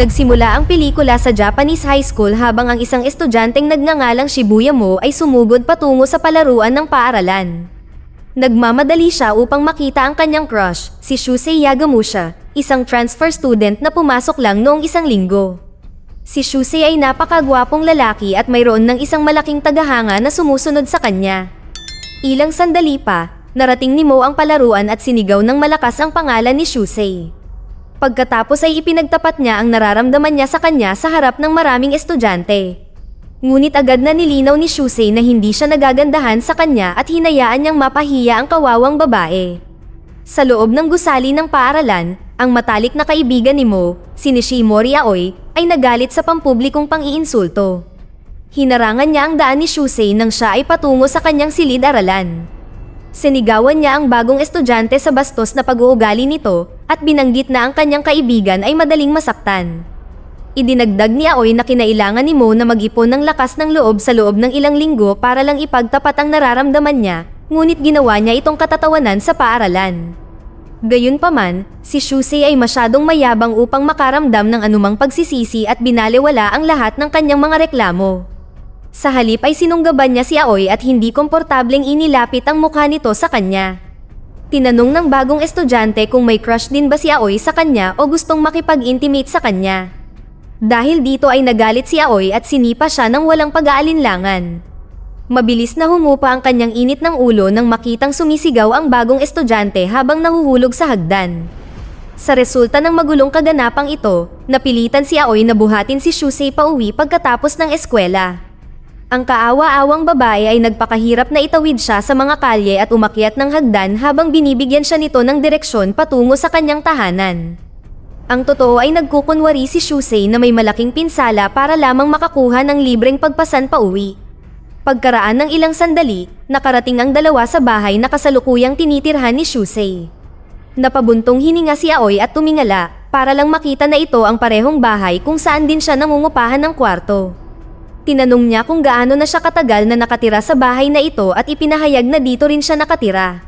Nagsimula ang pelikula sa Japanese high school habang ang isang estudyanteng nagngangalang Shibuya Mo ay sumugod patungo sa palaruan ng paaralan. Nagmamadali siya upang makita ang kanyang crush, si Shusei Yagamusha, isang transfer student na pumasok lang noong isang linggo. Si Shusei ay napakagwapong lalaki at mayroon ng isang malaking tagahanga na sumusunod sa kanya. Ilang sandali pa, narating ni Mo ang palaruan at sinigaw ng malakas ang pangalan ni Shusei. Pagkatapos ay ipinagtapat niya ang nararamdaman niya sa kanya sa harap ng maraming estudyante. Ngunit agad na nilinaw ni Shusei na hindi siya nagagandahan sa kanya at hinayaan niyang mapahiya ang kawawang babae. Sa loob ng gusali ng paaralan, ang matalik na kaibigan ni Mo, si Nishimori Aoi, ay nagalit sa pampublikong pang-iinsulto. Hinarangan niya ang daan ni Shusei nang siya ay patungo sa kanyang silid-aralan. Sinigawan niya ang bagong estudyante sa bastos na pag-uugali nito at binanggit na ang kanyang kaibigan ay madaling masaktan. Idinagdag ni Aoy na kinailangan ni Mo na mag-ipon ng lakas ng loob sa loob ng ilang linggo para lang ipagtapat ang nararamdaman niya, ngunit ginawa niya itong katatawanan sa paaralan. Gayunpaman, si Shusei ay masyadong mayabang upang makaramdam ng anumang pagsisisi at binaliwala ang lahat ng kanyang mga reklamo. Sa halip ay sinunggaban niya si Aoy at hindi komportableng inilapit ang mukha nito sa kanya. Tinanong ng bagong estudyante kung may crush din ba si Aoy sa kanya o gustong makipag-intimate sa kanya. Dahil dito ay nagalit si Aoy at sinipa siya ng walang pag-aalinlangan. Mabilis na humupa ang kanyang init ng ulo nang makitang sumisigaw ang bagong estudyante habang nahuhulog sa hagdan. Sa resulta ng magulong kaganapang ito, napilitan si Aoy na buhatin si Shusei pauwi pagkatapos ng eskwela. Ang kaawa-awang babae ay nagpakahirap na itawid siya sa mga kalye at umakyat ng hagdan habang binibigyan siya nito ng direksyon patungo sa kanyang tahanan. Ang totoo ay nagkukunwari si Shusei na may malaking pinsala para lamang makakuha ng libreng pagpasan pa uwi. Pagkaraan ng ilang sandali, nakarating ang dalawa sa bahay na kasalukuyang tinitirhan ni Shusei. Napabuntong hininga si Aoy at tumingala para lang makita na ito ang parehong bahay kung saan din siya nangungupahan ng kwarto. Tinanong niya kung gaano na siya katagal na nakatira sa bahay na ito at ipinahayag na dito rin siya nakatira.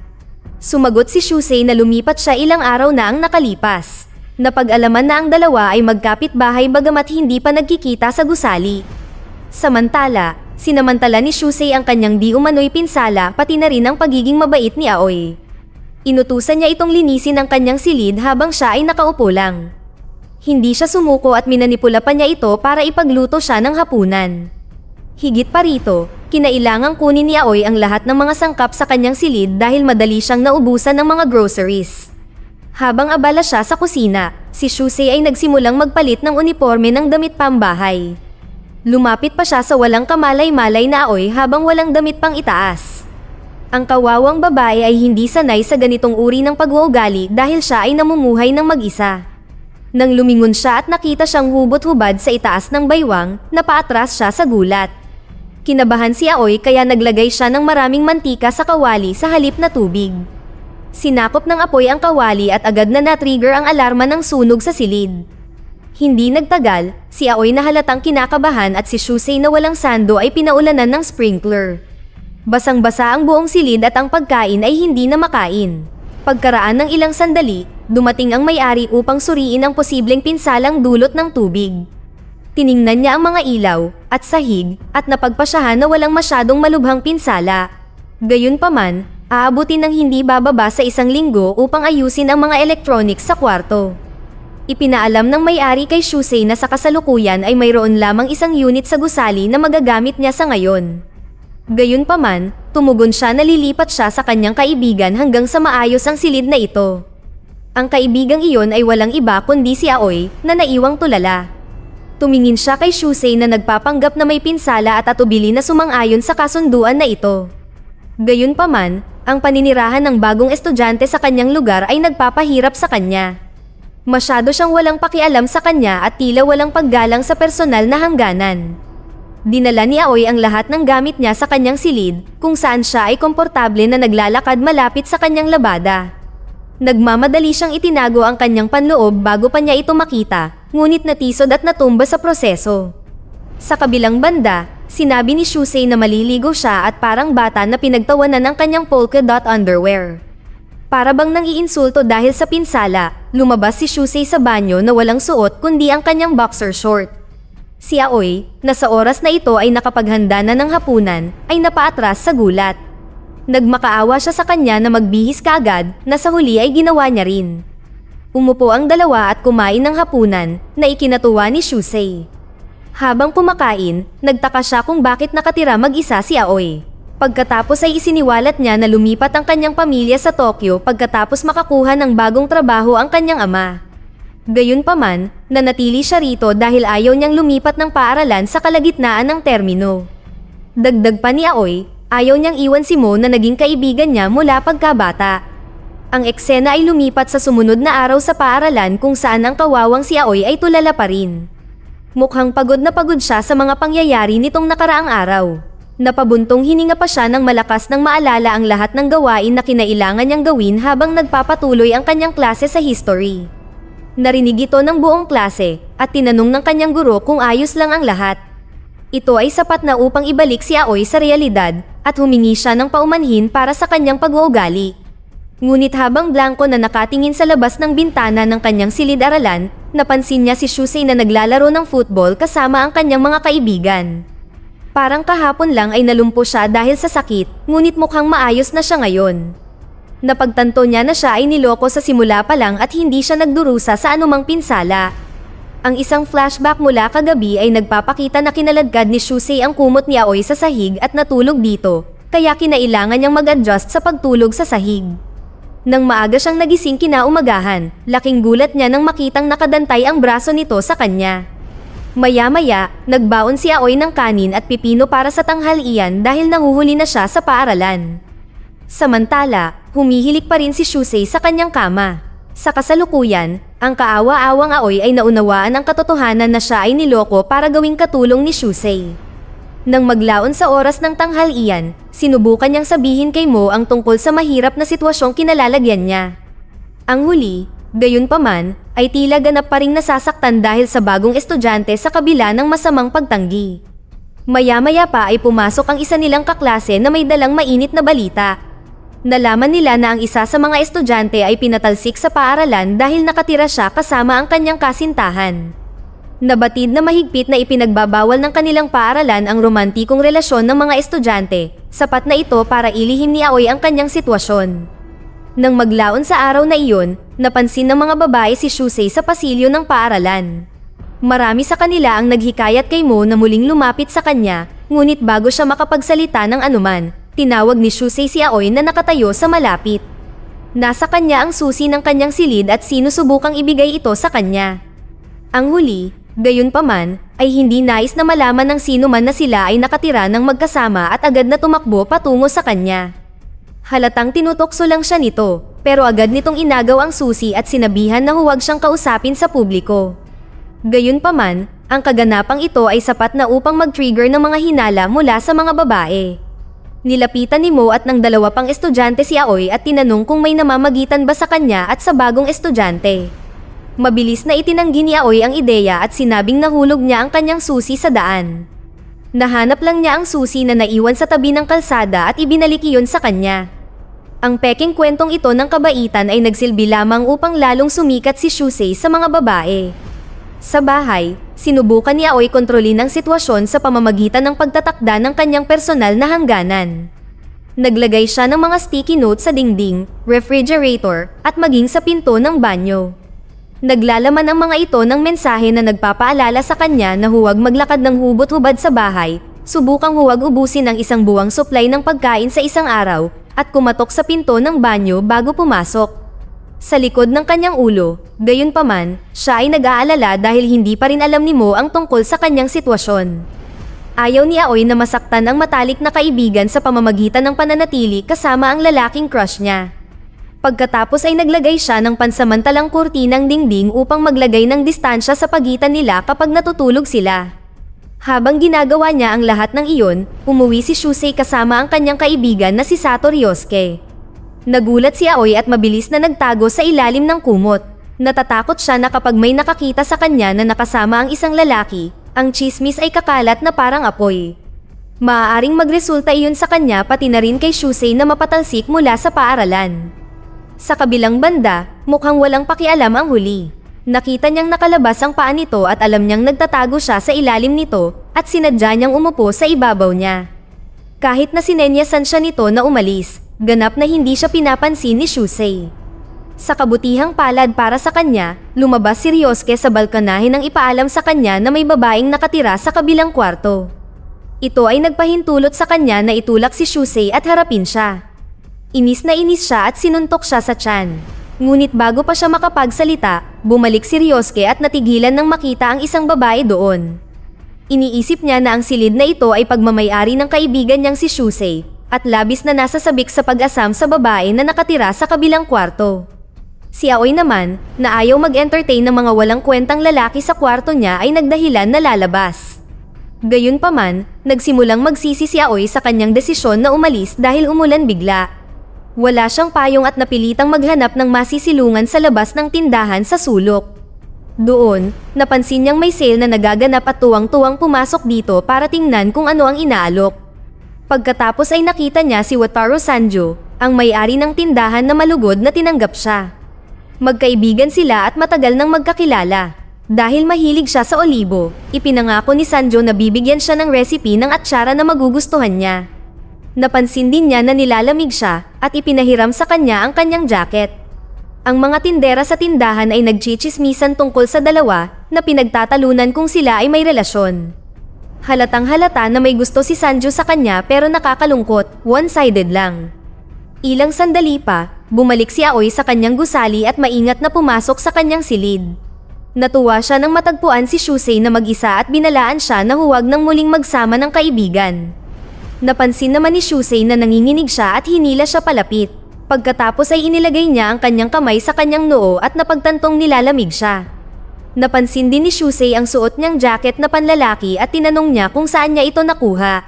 Sumagot si Shusei na lumipat siya ilang araw na ang nakalipas. Napag-alaman na ang dalawa ay magkapit-bahay bagamat hindi pa nagkikita sa gusali. Samantala, sinamantala ni Shusei ang kanyang di umano'y pinsala pati na rin ang pagiging mabait ni Aoi. Inutusan niya itong linisin ang kanyang silid habang siya ay nakaupo lang. Hindi siya sumuko at minanipula pa niya ito para ipagluto siya ng hapunan. Higit pa rito, kinailangang kunin ni Aoy ang lahat ng mga sangkap sa kanyang silid dahil madali siyang naubusan ng mga groceries. Habang abala siya sa kusina, si Shusei ay nagsimulang magpalit ng uniforme ng damit pambahay. Lumapit pa siya sa walang kamalay-malay na Aoy habang walang damit pang itaas. Ang kawawang babae ay hindi sanay sa ganitong uri ng pag-uugali dahil siya ay namumuhay ng mag-isa. Nang lumingon siya at nakita siyang hubot-hubad sa itaas ng baywang, napaatras siya sa gulat. Kinabahan si Aoy kaya naglagay siya ng maraming mantika sa kawali sa halip na tubig. Sinakop ng apoy ang kawali at agad na na-trigger ang alarma ng sunog sa silid. Hindi nagtagal, si Aoy na halatang kinakabahan at si Shusei na walang sando ay pinaulanan ng sprinkler. Basang-basa ang buong silid at ang pagkain ay hindi na makain. Pagkaraan ng ilang sandali, dumating ang may-ari upang suriin ang posibleng pinsalang dulot ng tubig. Tiningnan niya ang mga ilaw at sahig at napagpasyahan na walang masyadong malubhang pinsala. Gayunpaman, aabutin ng hindi bababa sa isang linggo upang ayusin ang mga electronics sa kwarto. Ipinaalam ng may-ari kay Shusei na sa kasalukuyan ay mayroon lamang isang unit sa gusali na magagamit niya sa ngayon. Gayunpaman, Tumugon siya na lilipat siya sa kanyang kaibigan hanggang sa maayos ang silid na ito. Ang kaibigang iyon ay walang iba kundi si Aoy na naiwang tulala. Tumingin siya kay Shusei na nagpapanggap na may pinsala at atubili na sumang-ayon sa kasunduan na ito. Gayunpaman, ang paninirahan ng bagong estudyante sa kanyang lugar ay nagpapahirap sa kanya. Masyado siyang walang pakialam sa kanya at tila walang paggalang sa personal na hangganan. Dinala ni Aoy ang lahat ng gamit niya sa kanyang silid kung saan siya ay komportable na naglalakad malapit sa kanyang labada. Nagmamadali siyang itinago ang kanyang panloob bago pa niya ito makita, ngunit natisod at natumba sa proseso. Sa kabilang banda, sinabi ni Shusei na maliligo siya at parang bata na pinagtawanan ng kanyang polka dot underwear. Para bang nang iinsulto dahil sa pinsala, lumabas si Shusei sa banyo na walang suot kundi ang kanyang boxer shorts. Si Aoy, na sa oras na ito ay nakapaghanda na ng hapunan, ay napaatras sa gulat. Nagmakaawa siya sa kanya na magbihis kaagad na sa huli ay ginawa niya rin. Umupo ang dalawa at kumain ng hapunan na ikinatuwa ni Shusei. Habang kumakain, nagtaka siya kung bakit nakatira mag-isa si Aoy. Pagkatapos ay isiniwalat niya na lumipat ang kanyang pamilya sa Tokyo pagkatapos makakuha ng bagong trabaho ang kanyang ama. Gayunpaman, nanatili siya rito dahil ayaw niyang lumipat ng paaralan sa kalagitnaan ng termino. Dagdag pa ni Aoy, ayaw niyang iwan si Mo na naging kaibigan niya mula pagkabata. Ang eksena ay lumipat sa sumunod na araw sa paaralan kung saan ang kawawang si Aoy ay tulala pa rin. Mukhang pagod na pagod siya sa mga pangyayari nitong nakaraang araw. Napabuntong hininga pa siya ng malakas nang maalala ang lahat ng gawain na kinailangan niyang gawin habang nagpapatuloy ang kanyang klase sa history. Narinig ito ng buong klase at tinanong ng kanyang guro kung ayos lang ang lahat. Ito ay sapat na upang ibalik si Aoy sa realidad at humingi siya ng paumanhin para sa kanyang pag-uugali. Ngunit habang blanko na nakatingin sa labas ng bintana ng kanyang silid-aralan, napansin niya si Shusei na naglalaro ng football kasama ang kanyang mga kaibigan. Parang kahapon lang ay nalumpo siya dahil sa sakit, ngunit mukhang maayos na siya ngayon. Napagtanto niya na siya ay niloko sa simula pa lang at hindi siya nagdurusa sa anumang pinsala. Ang isang flashback mula kagabi ay nagpapakita na kinaladkad ni Shusei ang kumot ni Aoi sa sahig at natulog dito, kaya kinailangan niyang mag-adjust sa pagtulog sa sahig. Nang maaga siyang nagising kinaumagahan, laking gulat niya nang makitang nakadantay ang braso nito sa kanya. Maya-maya, nagbaon si Aoi ng kanin at pipino para sa tanghalian dahil nanguhuli na siya sa paaralan. Samantala, humihilik pa rin si Shusei sa kanyang kama. Sa kasalukuyan, ang kaawa-awang aoy ay naunawaan ang katotohanan na siya ay niloko para gawing katulong ni Shusei. Nang maglaon sa oras ng tanghalian, sinubukan niyang sabihin kay Mo ang tungkol sa mahirap na sitwasyong kinalalagyan niya. Ang huli, gayunpaman, ay tila ganap pa ring nasasaktan dahil sa bagong estudyante sa kabila ng masamang pagtanggi. Maya-maya pa ay pumasok ang isa nilang kaklase na may dalang mainit na balita Nalaman nila na ang isa sa mga estudyante ay pinatalsik sa paaralan dahil nakatira siya kasama ang kanyang kasintahan. Nabatid na mahigpit na ipinagbabawal ng kanilang paaralan ang romantikong relasyon ng mga estudyante. Sapat na ito para ilihim ni Aoy ang kanyang sitwasyon. Nang maglaon sa araw na iyon, napansin ng mga babae si Shusei sa pasilyo ng paaralan. Marami sa kanila ang naghikayat kay Mo na muling lumapit sa kanya, ngunit bago siya makapagsalita ng anuman, Tinawag ni Shusei si Aoy na nakatayo sa malapit. Nasa kanya ang susi ng kanyang silid at sinusubukang ibigay ito sa kanya. Ang huli, gayunpaman, ay hindi nais na malaman ng sino man na sila ay nakatira ng magkasama at agad na tumakbo patungo sa kanya. Halatang tinutokso lang siya nito, pero agad nitong inagaw ang susi at sinabihan na huwag siyang kausapin sa publiko. Gayunpaman, ang kaganapang ito ay sapat na upang mag-trigger ng mga hinala mula sa mga babae. Nilapitan ni Mo at ng dalawa pang estudyante si Aoy at tinanong kung may namamagitan ba sa kanya at sa bagong estudyante. Mabilis na itinanggi ni Aoy ang ideya at sinabing nahulog niya ang kanyang susi sa daan. Nahanap lang niya ang susi na naiwan sa tabi ng kalsada at ibinalik iyon sa kanya. Ang peking kwentong ito ng kabaitan ay nagsilbi lamang upang lalong sumikat si Shusei sa mga babae. Sa bahay, sinubukan ni Aoy kontrolin ang sitwasyon sa pamamagitan ng pagtatakda ng kanyang personal na hangganan. Naglagay siya ng mga sticky notes sa dingding, refrigerator, at maging sa pinto ng banyo. Naglalaman ang mga ito ng mensahe na nagpapaalala sa kanya na huwag maglakad ng hubot-hubad sa bahay, subukang huwag ubusin ang isang buwang supply ng pagkain sa isang araw, at kumatok sa pinto ng banyo bago pumasok sa likod ng kanyang ulo. Gayunpaman, siya ay nag-aalala dahil hindi pa rin alam ni Mo ang tungkol sa kanyang sitwasyon. Ayaw ni Aoy na masaktan ang matalik na kaibigan sa pamamagitan ng pananatili kasama ang lalaking crush niya. Pagkatapos ay naglagay siya ng pansamantalang kurtinang dingding upang maglagay ng distansya sa pagitan nila kapag natutulog sila. Habang ginagawa niya ang lahat ng iyon, umuwi si Shusei kasama ang kanyang kaibigan na si Sator Yosuke. Nagulat si Aoy at mabilis na nagtago sa ilalim ng kumot. Natatakot siya na kapag may nakakita sa kanya na nakasama ang isang lalaki, ang chismis ay kakalat na parang apoy. Maaaring magresulta iyon sa kanya pati na rin kay Shusei na mapatalsik mula sa paaralan. Sa kabilang banda, mukhang walang pakialam ang huli. Nakita niyang nakalabas ang paa nito at alam niyang nagtatago siya sa ilalim nito at sinadya niyang umupo sa ibabaw niya. Kahit na sinenyasan siya nito na umalis, Ganap na hindi siya pinapansin ni Shusei. Sa kabutihang palad para sa kanya, lumabas si Ryosuke sa balkonahin ng ipaalam sa kanya na may babaeng nakatira sa kabilang kwarto. Ito ay nagpahintulot sa kanya na itulak si Shusei at harapin siya. Inis na inis siya at sinuntok siya sa tiyan. Ngunit bago pa siya makapagsalita, bumalik si Ryosuke at natigilan nang makita ang isang babae doon. Iniisip niya na ang silid na ito ay pagmamayari ng kaibigan niyang si Shusei at labis na nasasabik sa pag-asam sa babae na nakatira sa kabilang kwarto. Si Aoy naman, na ayaw mag-entertain ng mga walang kwentang lalaki sa kwarto niya ay nagdahilan na lalabas. Gayunpaman, nagsimulang magsisi si Aoy sa kanyang desisyon na umalis dahil umulan bigla. Wala siyang payong at napilitang maghanap ng masisilungan sa labas ng tindahan sa sulok. Doon, napansin niyang may sale na nagaganap at tuwang-tuwang pumasok dito para tingnan kung ano ang inaalok. Pagkatapos ay nakita niya si Wataru Sanjo, ang may-ari ng tindahan na malugod na tinanggap siya. Magkaibigan sila at matagal nang magkakilala. Dahil mahilig siya sa olibo, ipinangako ni Sanjo na bibigyan siya ng recipe ng atsara na magugustuhan niya. Napansin din niya na nilalamig siya at ipinahiram sa kanya ang kanyang jacket. Ang mga tindera sa tindahan ay nagchichismisan tungkol sa dalawa na pinagtatalunan kung sila ay may relasyon. Halatang halata na may gusto si Sanjo sa kanya pero nakakalungkot, one-sided lang. Ilang sandali pa, bumalik si Aoy sa kanyang gusali at maingat na pumasok sa kanyang silid. Natuwa siya nang matagpuan si Shusei na mag-isa at binalaan siya na huwag nang muling magsama ng kaibigan. Napansin naman ni Shusei na nanginginig siya at hinila siya palapit. Pagkatapos ay inilagay niya ang kanyang kamay sa kanyang noo at napagtantong nilalamig siya. Napansin din ni Shusei ang suot niyang jacket na panlalaki at tinanong niya kung saan niya ito nakuha.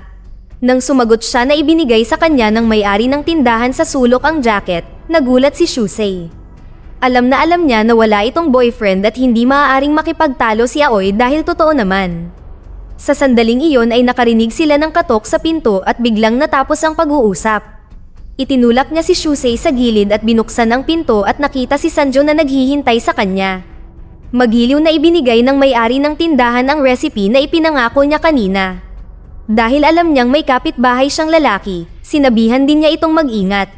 Nang sumagot siya na ibinigay sa kanya ng may-ari ng tindahan sa sulok ang jacket, nagulat si Shusei. Alam na alam niya na wala itong boyfriend at hindi maaaring makipagtalo si Aoy dahil totoo naman. Sa sandaling iyon ay nakarinig sila ng katok sa pinto at biglang natapos ang pag-uusap. Itinulak niya si Shusei sa gilid at binuksan ang pinto at nakita si Sanjo na naghihintay sa kanya magiliw na ibinigay ng may-ari ng tindahan ang recipe na ipinangako niya kanina. Dahil alam niyang may kapitbahay siyang lalaki, sinabihan din niya itong mag-ingat.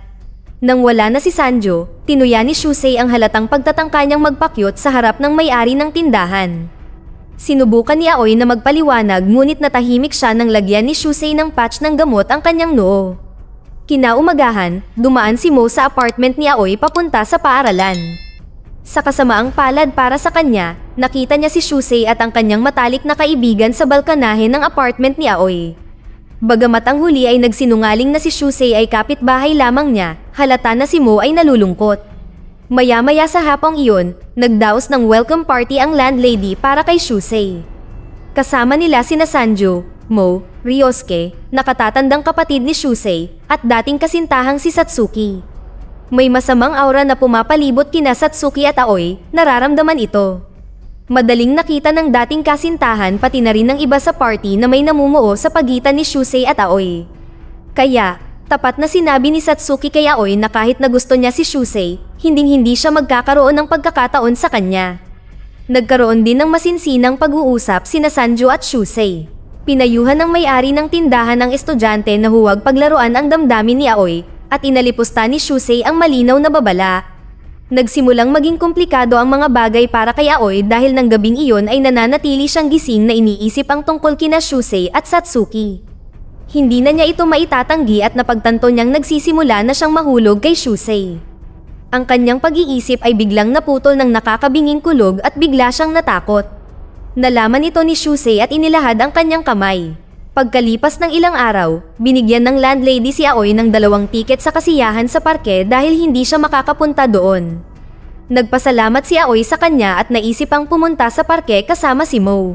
Nang wala na si Sanjo, tinuya ni Shusei ang halatang pagtatangka niyang magpakyot sa harap ng may-ari ng tindahan. Sinubukan ni Aoy na magpaliwanag ngunit natahimik siya nang lagyan ni Shusei ng patch ng gamot ang kanyang noo. Kinaumagahan, dumaan si Mo sa apartment ni Aoy papunta sa paaralan. Sa kasamaang palad para sa kanya, nakita niya si Shusei at ang kanyang matalik na kaibigan sa balkanahin ng apartment ni Aoi. Bagamat ang huli ay nagsinungaling na si Shusei ay kapitbahay lamang niya, halata na si Mo ay nalulungkot. Maya-maya sa hapong iyon, nagdaos ng welcome party ang landlady para kay Shusei. Kasama nila sina Sanjo, Mo, Ryosuke, nakatatandang kapatid ni Shusei, at dating kasintahang si Satsuki. May masamang aura na pumapalibot kina Satsuki at Aoi, nararamdaman ito. Madaling nakita ng dating kasintahan pati na rin ng iba sa party na may namumuo sa pagitan ni Shusei at Aoi. Kaya, tapat na sinabi ni Satsuki kay Aoi na kahit na gusto niya si Shusei, hinding-hindi siya magkakaroon ng pagkakataon sa kanya. Nagkaroon din ng masinsinang pag-uusap sina Sanjo at Shusei. Pinayuhan ng may-ari ng tindahan ng estudyante na huwag paglaruan ang damdamin ni Aoi at inalipusta ni Shusei ang malinaw na babala. Nagsimulang maging komplikado ang mga bagay para kay Aoy dahil ng gabing iyon ay nananatili siyang gising na iniisip ang tungkol kina Shusei at Satsuki. Hindi na niya ito maitatanggi at napagtanto niyang nagsisimula na siyang mahulog kay Shusei. Ang kanyang pag-iisip ay biglang naputol ng nakakabinging kulog at bigla siyang natakot. Nalaman ito ni Shusei at inilahad ang kanyang kamay. Pagkalipas ng ilang araw, binigyan ng landlady si Aoy ng dalawang tiket sa kasiyahan sa parke dahil hindi siya makakapunta doon. Nagpasalamat si Aoy sa kanya at naisip ang pumunta sa parke kasama si Mo.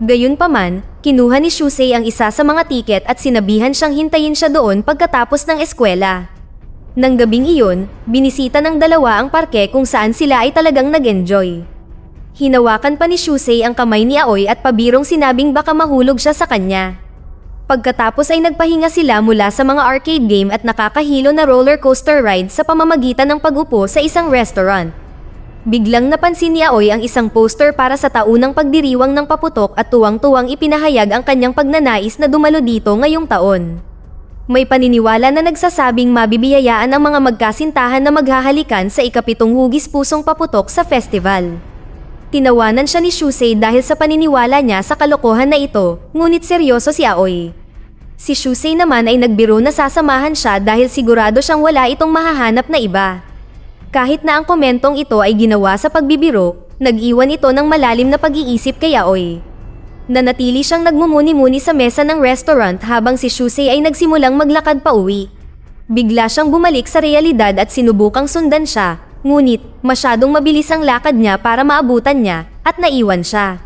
Gayunpaman, kinuha ni Shusei ang isa sa mga tiket at sinabihan siyang hintayin siya doon pagkatapos ng eskwela. Nang gabing iyon, binisita ng dalawa ang parke kung saan sila ay talagang nag-enjoy. Hinawakan pa ni Shusei ang kamay ni Aoy at pabirong sinabing baka mahulog siya sa kanya. Pagkatapos ay nagpahinga sila mula sa mga arcade game at nakakahilo na roller coaster ride sa pamamagitan ng pagupo sa isang restaurant. Biglang napansin ni Aoy ang isang poster para sa taunang pagdiriwang ng paputok at tuwang-tuwang ipinahayag ang kanyang pagnanais na dumalo dito ngayong taon. May paniniwala na nagsasabing mabibiyayaan ang mga magkasintahan na maghahalikan sa ikapitong hugis pusong paputok sa festival. Tinawanan siya ni Shusei dahil sa paniniwala niya sa kalokohan na ito, ngunit seryoso si Aoi. Si Shusei naman ay nagbiro na sasamahan siya dahil sigurado siyang wala itong mahahanap na iba. Kahit na ang komentong ito ay ginawa sa pagbibiro, nag-iwan ito ng malalim na pag-iisip kay Aoi. Nanatili siyang nagmumuni-muni sa mesa ng restaurant habang si Shusei ay nagsimulang maglakad pa uwi. Bigla siyang bumalik sa realidad at sinubukang sundan siya, Ngunit, masyadong mabilis ang lakad niya para maabutan niya at naiwan siya.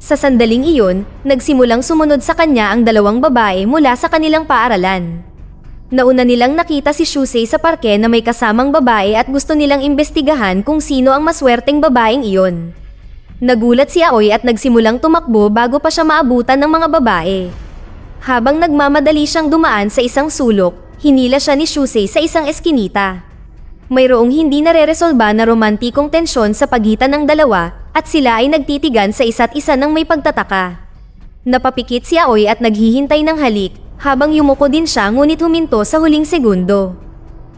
Sa sandaling iyon, nagsimulang sumunod sa kanya ang dalawang babae mula sa kanilang paaralan. Nauna nilang nakita si Shusei sa parke na may kasamang babae at gusto nilang imbestigahan kung sino ang maswerteng babaeng iyon. Nagulat si Aoy at nagsimulang tumakbo bago pa siya maabutan ng mga babae. Habang nagmamadali siyang dumaan sa isang sulok, hinila siya ni Shusei sa isang eskinita. Mayroong hindi nareresolba na romantikong tensyon sa pagitan ng dalawa at sila ay nagtitigan sa isa't isa ng may pagtataka. Napapikit si Aoy at naghihintay ng halik habang yumuko din siya ngunit huminto sa huling segundo.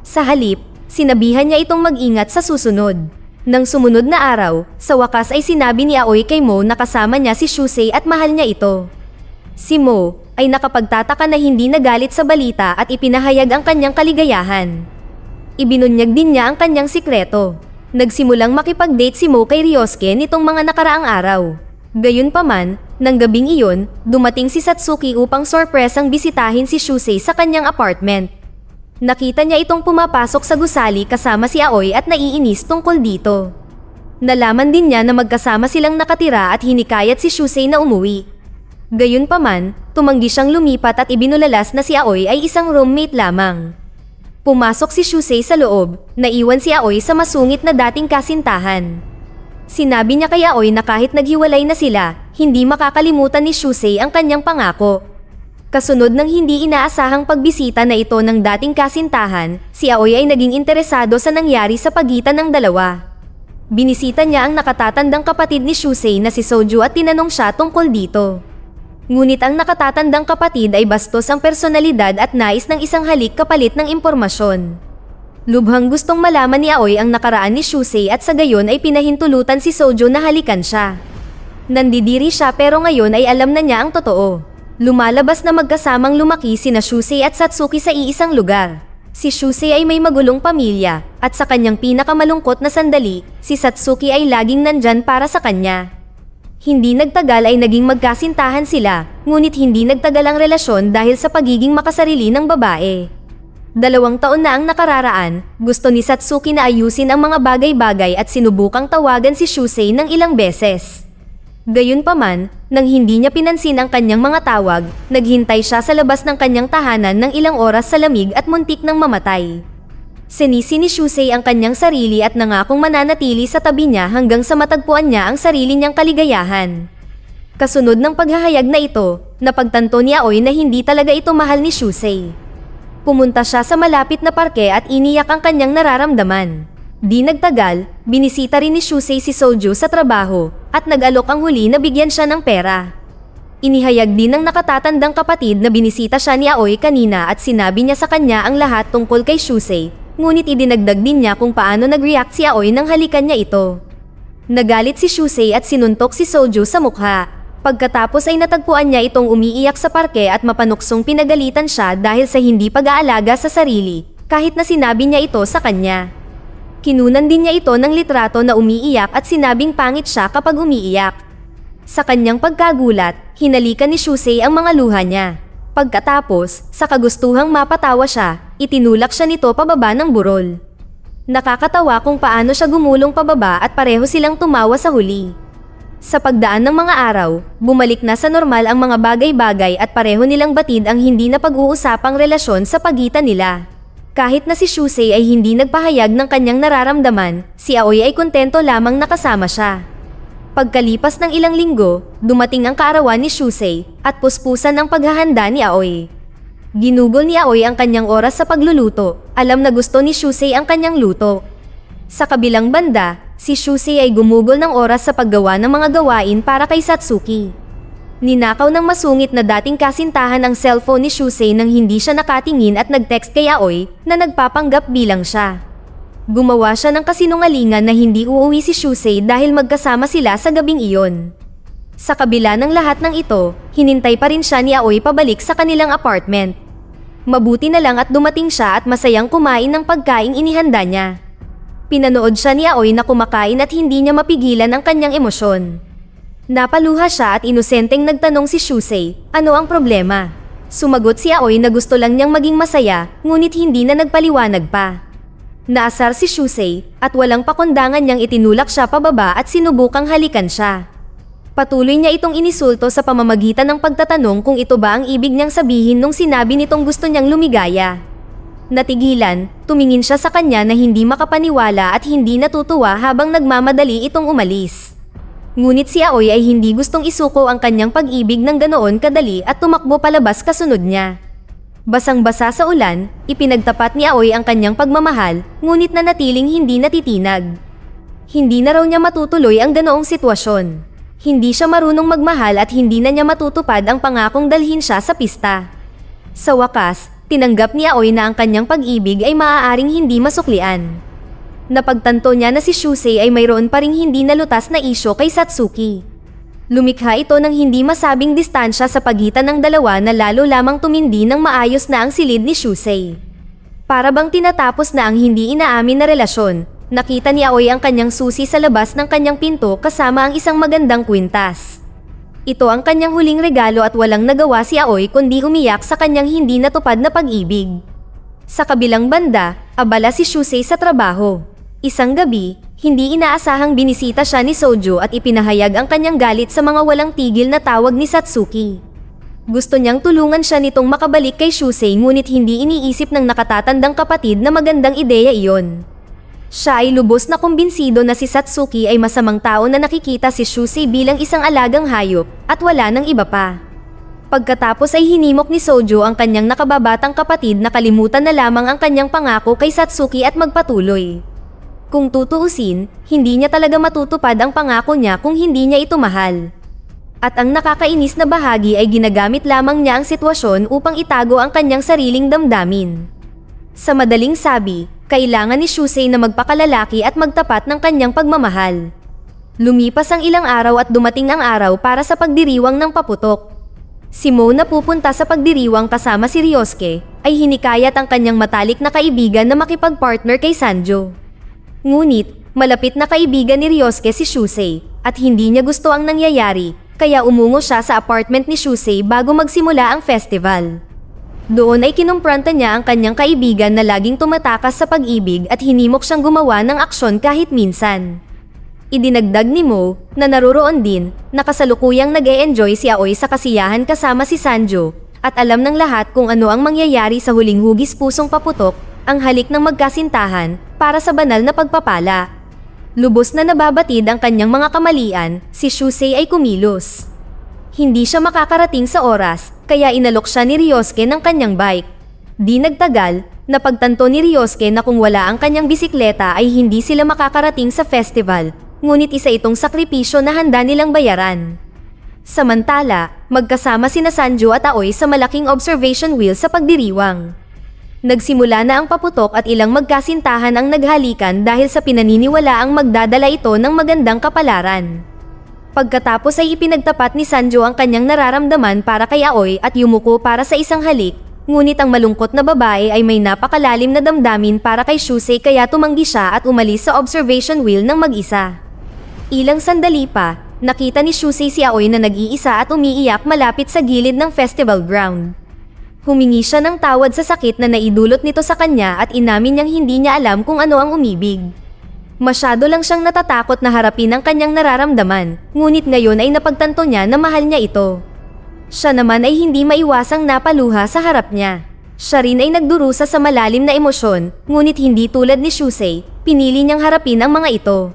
Sa halip, sinabihan niya itong mag-ingat sa susunod. Nang sumunod na araw, sa wakas ay sinabi ni Aoy kay Mo na kasama niya si Shusei at mahal niya ito. Si Mo ay nakapagtataka na hindi nagalit sa balita at ipinahayag ang kanyang kaligayahan ibinunyag din niya ang kanyang sikreto. Nagsimulang makipag-date si Mo kay Ryosuke nitong mga nakaraang araw. Gayunpaman, nang gabing iyon, dumating si Satsuki upang sorpresang bisitahin si Shusei sa kanyang apartment. Nakita niya itong pumapasok sa gusali kasama si Aoi at naiinis tungkol dito. Nalaman din niya na magkasama silang nakatira at hinikayat si Shusei na umuwi. Gayunpaman, tumanggi siyang lumipat at ibinulalas na si Aoi ay isang roommate lamang. Pumasok si Shusei sa loob, naiwan si Aoy sa masungit na dating kasintahan. Sinabi niya kay Aoy na kahit naghiwalay na sila, hindi makakalimutan ni Shusei ang kanyang pangako. Kasunod ng hindi inaasahang pagbisita na ito ng dating kasintahan, si Aoy ay naging interesado sa nangyari sa pagitan ng dalawa. Binisita niya ang nakatatandang kapatid ni Shusei na si Soju at tinanong siya tungkol dito. Ngunit ang nakatatandang kapatid ay bastos ang personalidad at nais ng isang halik kapalit ng impormasyon. Lubhang gustong malaman ni Aoy ang nakaraan ni Shusei at sa gayon ay pinahintulutan si Sojo na halikan siya. Nandidiri siya pero ngayon ay alam na niya ang totoo. Lumalabas na magkasamang lumaki na Shusei at Satsuki sa iisang lugar. Si Shusei ay may magulong pamilya, at sa kanyang pinakamalungkot na sandali, si Satsuki ay laging nandyan para sa kanya. Hindi nagtagal ay naging magkasintahan sila, ngunit hindi nagtagal ang relasyon dahil sa pagiging makasarili ng babae. Dalawang taon na ang nakararaan, gusto ni Satsuki na ayusin ang mga bagay-bagay at sinubukang tawagan si Shusei ng ilang beses. Gayunpaman, nang hindi niya pinansin ang kanyang mga tawag, naghintay siya sa labas ng kanyang tahanan ng ilang oras sa lamig at muntik ng mamatay. Sinisi ni Shusei ang kanyang sarili at nangakong mananatili sa tabi niya hanggang sa matagpuan niya ang sarili niyang kaligayahan. Kasunod ng paghahayag na ito, napagtanto ni Aoy na hindi talaga ito mahal ni Shusei. Pumunta siya sa malapit na parke at iniyak ang kanyang nararamdaman. Di nagtagal, binisita rin ni Shusei si Soju sa trabaho at nag-alok ang huli na bigyan siya ng pera. Inihayag din ng nakatatandang kapatid na binisita siya ni Aoy kanina at sinabi niya sa kanya ang lahat tungkol kay Shusei ngunit idinagdag din niya kung paano nag-react si Aoy nang halikan niya ito. Nagalit si Shusei at sinuntok si Soju sa mukha. Pagkatapos ay natagpuan niya itong umiiyak sa parke at mapanuksong pinagalitan siya dahil sa hindi pag-aalaga sa sarili, kahit na sinabi niya ito sa kanya. Kinunan din niya ito ng litrato na umiiyak at sinabing pangit siya kapag umiiyak. Sa kanyang pagkagulat, hinalikan ni Shusei ang mga luha niya. Pagkatapos, sa kagustuhang mapatawa siya, itinulak siya nito pababa ng burol. Nakakatawa kung paano siya gumulong pababa at pareho silang tumawa sa huli. Sa pagdaan ng mga araw, bumalik na sa normal ang mga bagay-bagay at pareho nilang batid ang hindi na pag-uusapang relasyon sa pagitan nila. Kahit na si Shusei ay hindi nagpahayag ng kanyang nararamdaman, si Aoi ay kontento lamang nakasama siya. Pagkalipas ng ilang linggo, dumating ang kaarawan ni Shusei at puspusan ang paghahanda ni Aoi. Ginugol ni Aoy ang kanyang oras sa pagluluto. Alam na gusto ni Shusei ang kanyang luto. Sa kabilang banda, si Shusei ay gumugol ng oras sa paggawa ng mga gawain para kay Satsuki. Ninakaw ng masungit na dating kasintahan ang cellphone ni Shusei nang hindi siya nakatingin at nag-text kay Aoy na nagpapanggap bilang siya. Gumawa siya ng kasinungalingan na hindi uuwi si Shusei dahil magkasama sila sa gabing iyon. Sa kabila ng lahat ng ito, hinintay pa rin siya ni Aoy pabalik sa kanilang apartment. Mabuti na lang at dumating siya at masayang kumain ng pagkaing inihanda niya. Pinanood siya ni Aoy na kumakain at hindi niya mapigilan ang kanyang emosyon. Napaluha siya at inusenteng nagtanong si Shusei, ano ang problema? Sumagot si Aoy na gusto lang niyang maging masaya, ngunit hindi na nagpaliwanag pa. Naasar si Shusei at walang pakundangan niyang itinulak siya pababa at sinubukang halikan siya. Patuloy niya itong inisulto sa pamamagitan ng pagtatanong kung ito ba ang ibig niyang sabihin nung sinabi nitong gusto niyang lumigaya. Natigilan, tumingin siya sa kanya na hindi makapaniwala at hindi natutuwa habang nagmamadali itong umalis. Ngunit si Aoy ay hindi gustong isuko ang kanyang pag-ibig ng ganoon kadali at tumakbo palabas kasunod niya. Basang-basa sa ulan, ipinagtapat ni Aoy ang kanyang pagmamahal, ngunit na natiling hindi natitinag. Hindi na raw niya matutuloy ang ganoong sitwasyon. Hindi siya marunong magmahal at hindi na niya matutupad ang pangakong dalhin siya sa pista. Sa wakas, tinanggap ni Aoy na ang kanyang pag-ibig ay maaaring hindi masuklian. Napagtanto niya na si Shusei ay mayroon pa ring hindi nalutas na isyo kay Satsuki. Lumikha ito ng hindi masabing distansya sa pagitan ng dalawa na lalo lamang tumindi ng maayos na ang silid ni Shusei. Para bang tinatapos na ang hindi inaamin na relasyon, Nakita ni Aoy ang kanyang susi sa labas ng kanyang pinto kasama ang isang magandang kwintas. Ito ang kanyang huling regalo at walang nagawa si Aoy kundi umiyak sa kanyang hindi natupad na pag-ibig. Sa kabilang banda, abala si Shusei sa trabaho. Isang gabi, hindi inaasahang binisita siya ni Sojo at ipinahayag ang kanyang galit sa mga walang tigil na tawag ni Satsuki. Gusto niyang tulungan siya nitong makabalik kay Shusei ngunit hindi iniisip ng nakatatandang kapatid na magandang ideya iyon. Siya ay lubos na kumbinsido na si Satsuki ay masamang tao na nakikita si Shusi bilang isang alagang hayop at wala ng iba pa. Pagkatapos ay hinimok ni Sojo ang kanyang nakababatang kapatid na kalimutan na lamang ang kanyang pangako kay Satsuki at magpatuloy. Kung tutuusin, hindi niya talaga matutupad ang pangako niya kung hindi niya ito mahal. At ang nakakainis na bahagi ay ginagamit lamang niya ang sitwasyon upang itago ang kanyang sariling damdamin. Sa madaling sabi, kailangan ni Shusei na magpakalalaki at magtapat ng kanyang pagmamahal. Lumipas ang ilang araw at dumating ang araw para sa pagdiriwang ng paputok. Si Mo na pupunta sa pagdiriwang kasama si Ryosuke ay hinikayat ang kanyang matalik na kaibigan na makipagpartner kay Sanjo. Ngunit, malapit na kaibigan ni Ryosuke si Shusei at hindi niya gusto ang nangyayari kaya umungo siya sa apartment ni Shusei bago magsimula ang festival. Doon ay kinumpranta niya ang kanyang kaibigan na laging tumatakas sa pag-ibig at hinimok siyang gumawa ng aksyon kahit minsan. Idinagdag ni Mo na naroroon din na kasalukuyang nag -e enjoy si Aoy sa kasiyahan kasama si Sanjo at alam ng lahat kung ano ang mangyayari sa huling hugis pusong paputok ang halik ng magkasintahan para sa banal na pagpapala. Lubos na nababatid ang kanyang mga kamalian, si Shusei ay kumilos hindi siya makakarating sa oras kaya inalok siya ni Ryosuke ng kanyang bike. Di nagtagal, napagtanto ni Ryosuke na kung wala ang kanyang bisikleta ay hindi sila makakarating sa festival, ngunit isa itong sakripisyo na handa nilang bayaran. Samantala, magkasama sina Sanjo at Aoy sa malaking observation wheel sa pagdiriwang. Nagsimula na ang paputok at ilang magkasintahan ang naghalikan dahil sa pinaniniwalaang magdadala ito ng magandang kapalaran. Pagkatapos ay ipinagtapat ni Sanjo ang kanyang nararamdaman para kay Aoy at yumuko para sa isang halik, ngunit ang malungkot na babae ay may napakalalim na damdamin para kay Shusei kaya tumanggi siya at umalis sa observation wheel ng mag-isa. Ilang sandali pa, nakita ni Shusei si Aoy na nag-iisa at umiiyak malapit sa gilid ng festival ground. Humingi siya ng tawad sa sakit na naidulot nito sa kanya at inamin niyang hindi niya alam kung ano ang umibig. Masyado lang siyang natatakot na harapin ang kanyang nararamdaman, ngunit ngayon ay napagtanto niya na mahal niya ito. Siya naman ay hindi maiwasang napaluha sa harap niya. Siya rin ay nagdurusa sa malalim na emosyon, ngunit hindi tulad ni Shusei, pinili niyang harapin ang mga ito.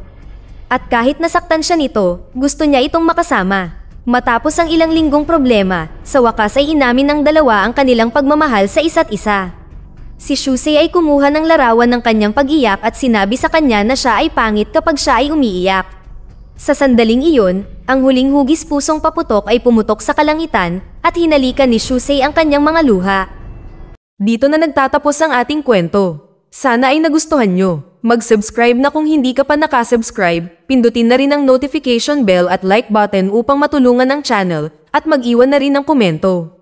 At kahit nasaktan siya nito, gusto niya itong makasama. Matapos ang ilang linggong problema, sa wakas ay inamin ng dalawa ang kanilang pagmamahal sa isa't isa. Si Shusei ay kumuha ng larawan ng kanyang pag-iyak at sinabi sa kanya na siya ay pangit kapag siya ay umiiyak. Sa sandaling iyon, ang huling hugis pusong paputok ay pumutok sa kalangitan at hinalikan ni Shusei ang kanyang mga luha. Dito na nagtatapos ang ating kwento. Sana ay nagustuhan nyo. Mag-subscribe na kung hindi ka pa nakasubscribe, pindutin na rin ang notification bell at like button upang matulungan ang channel at mag-iwan na rin ng komento.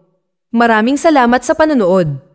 Maraming salamat sa panonood!